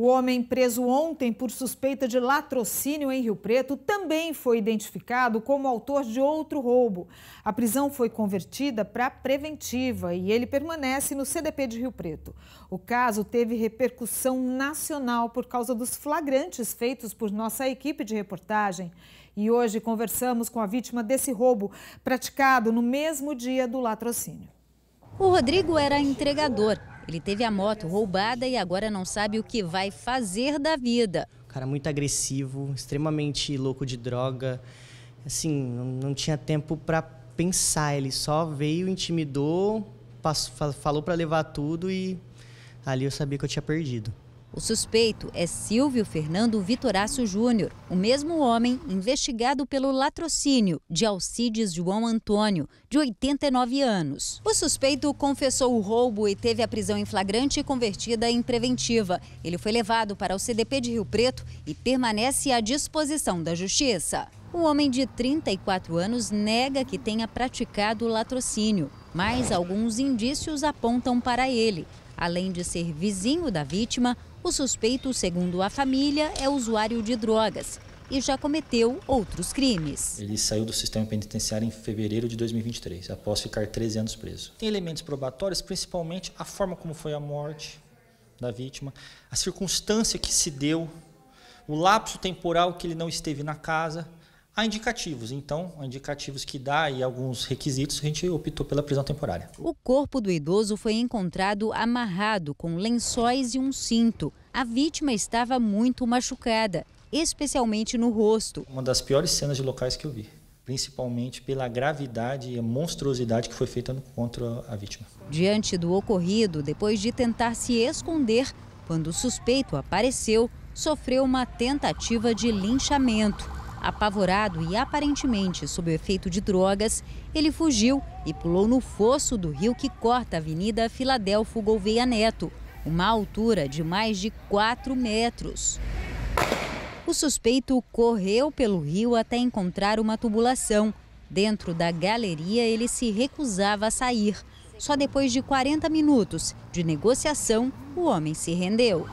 O homem preso ontem por suspeita de latrocínio em Rio Preto também foi identificado como autor de outro roubo. A prisão foi convertida para preventiva e ele permanece no CDP de Rio Preto. O caso teve repercussão nacional por causa dos flagrantes feitos por nossa equipe de reportagem. E hoje conversamos com a vítima desse roubo praticado no mesmo dia do latrocínio. O Rodrigo era entregador ele teve a moto roubada e agora não sabe o que vai fazer da vida. O cara muito agressivo, extremamente louco de droga. Assim, não tinha tempo para pensar. Ele só veio, intimidou, passou, falou para levar tudo e ali eu sabia que eu tinha perdido. O suspeito é Silvio Fernando Vitoraço Júnior, o mesmo homem investigado pelo latrocínio de Alcides João Antônio, de 89 anos. O suspeito confessou o roubo e teve a prisão em flagrante convertida em preventiva. Ele foi levado para o CDP de Rio Preto e permanece à disposição da Justiça. O homem de 34 anos nega que tenha praticado o latrocínio, mas alguns indícios apontam para ele. Além de ser vizinho da vítima, o suspeito, segundo a família, é usuário de drogas e já cometeu outros crimes. Ele saiu do sistema penitenciário em fevereiro de 2023, após ficar 13 anos preso. Tem elementos probatórios, principalmente a forma como foi a morte da vítima, a circunstância que se deu, o lapso temporal que ele não esteve na casa, Há indicativos, então, indicativos que dá e alguns requisitos, a gente optou pela prisão temporária. O corpo do idoso foi encontrado amarrado com lençóis e um cinto. A vítima estava muito machucada, especialmente no rosto. Uma das piores cenas de locais que eu vi, principalmente pela gravidade e a monstruosidade que foi feita contra a vítima. Diante do ocorrido, depois de tentar se esconder, quando o suspeito apareceu, sofreu uma tentativa de linchamento. Apavorado e aparentemente sob o efeito de drogas, ele fugiu e pulou no fosso do rio que corta a Avenida Filadelfo Gouveia Neto, uma altura de mais de 4 metros. O suspeito correu pelo rio até encontrar uma tubulação. Dentro da galeria, ele se recusava a sair. Só depois de 40 minutos de negociação, o homem se rendeu.